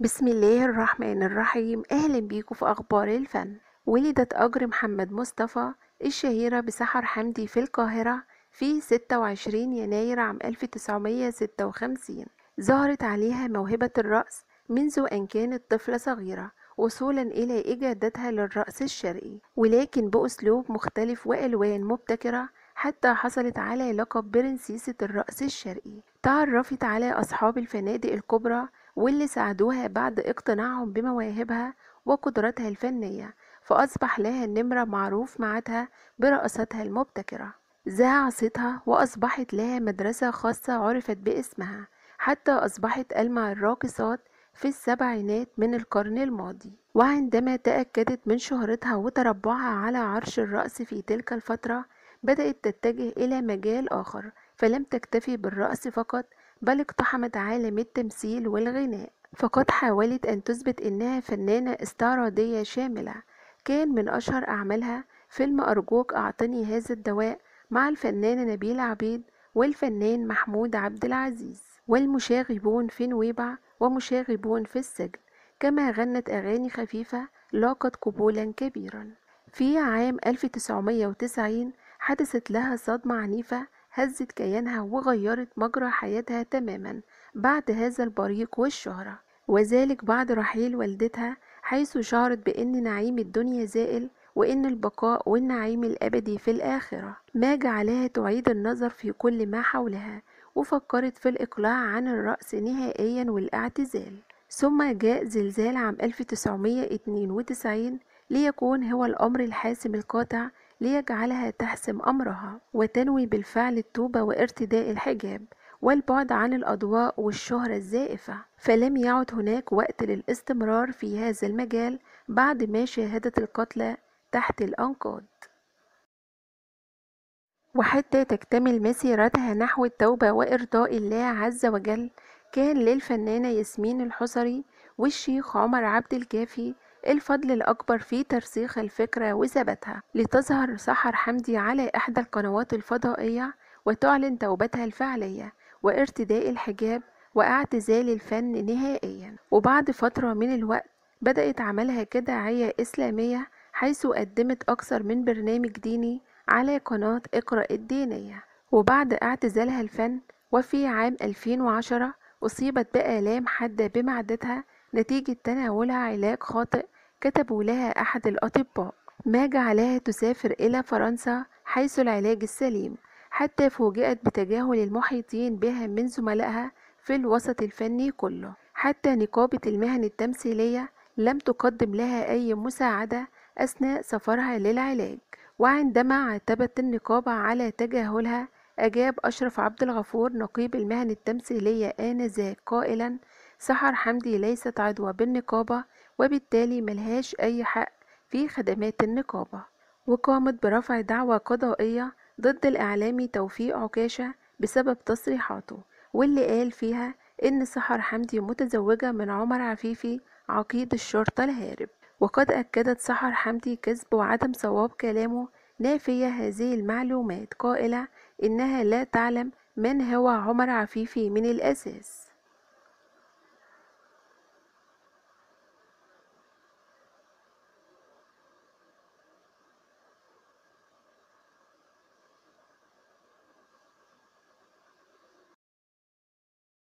بسم الله الرحمن الرحيم أهلا بيكم في أخبار الفن ولدت أجر محمد مصطفى الشهيرة بسحر حمدي في القاهرة في 26 يناير عام 1956 ظهرت عليها موهبة الرقص منذ أن كانت طفلة صغيرة وصولا إلى إجادتها للرقص الشرقي ولكن بأسلوب مختلف وألوان مبتكرة حتى حصلت على لقب برنسيسة الرقص الشرقي تعرفت على أصحاب الفنادق الكبرى واللي ساعدوها بعد اقتناعهم بمواهبها وقدراتها الفنية فأصبح لها النمرة معروف معتها برأستها المبتكرة ذاع صيتها وأصبحت لها مدرسة خاصة عرفت باسمها حتى أصبحت ألمع الراقصات في السبعينات من القرن الماضي وعندما تأكدت من شهرتها وتربعها على عرش الرأس في تلك الفترة بدأت تتجه إلى مجال آخر فلم تكتفي بالرأس فقط بل اقتحمت عالم التمثيل والغناء فقد حاولت أن تثبت أنها فنانة استعراضية شاملة كان من أشهر أعمالها فيلم أرجوك أعطني هذا الدواء مع الفنانة نبيلة عبيد والفنان محمود عبد العزيز والمشاغبون في نويبع ومشاغبون في السجن كما غنت أغاني خفيفة لاقت قبولا كبيرا في عام 1990 حدثت لها صدمة عنيفة هزت كيانها وغيرت مجرى حياتها تماما بعد هذا البريق والشهرة وذلك بعد رحيل والدتها حيث شعرت بأن نعيم الدنيا زائل وإن البقاء والنعيم الأبدي في الآخرة ما جعلها تعيد النظر في كل ما حولها وفكرت في الإقلاع عن الرأس نهائيا والاعتزال ثم جاء زلزال عام 1992 ليكون هو الأمر الحاسم القاطع ليجعلها تحسم أمرها وتنوي بالفعل التوبة وارتداء الحجاب والبعد عن الأضواء والشهرة الزائفة فلم يعد هناك وقت للاستمرار في هذا المجال بعد ما شاهدت القتلى تحت الأنقاض وحتى تكتمل مسيرتها نحو التوبة وإرضاء الله عز وجل كان للفنانة ياسمين الحصري والشيخ عمر عبد الكافي إيه الفضل الأكبر في ترسيخ الفكرة وثباتها لتظهر سحر حمدي على إحدى القنوات الفضائية وتعلن توبتها الفعلية وارتداء الحجاب واعتزال الفن نهائيا وبعد فترة من الوقت بدأت عملها كداعية إسلامية حيث قدمت أكثر من برنامج ديني على قناة اقرأ الدينية وبعد اعتزالها الفن وفي عام 2010 أصيبت بآلام حادة بمعدتها نتيجة تناولها علاج خاطئ كتبوا لها أحد الأطباء ما جعلها تسافر إلى فرنسا حيث العلاج السليم حتى فوجئت بتجاهل المحيطين بها من زملائها في الوسط الفني كله حتى نقابة المهن التمثيلية لم تقدم لها أي مساعدة أثناء سفرها للعلاج وعندما عاتبت النقابة على تجاهلها أجاب أشرف عبد الغفور نقيب المهن التمثيلية آنذاك قائلا سحر حمدي ليست عدوى بالنقابة وبالتالي ملهاش أي حق في خدمات النقابة وقامت برفع دعوى قضائية ضد الإعلامي توفيق عكاشة بسبب تصريحاته واللي قال فيها إن سحر حمدي متزوجة من عمر عفيفي عقيد الشرطة الهارب وقد أكدت سحر حمدي كذب وعدم صواب كلامه نافية هذه المعلومات قائلة إنها لا تعلم من هو عمر عفيفي من الأساس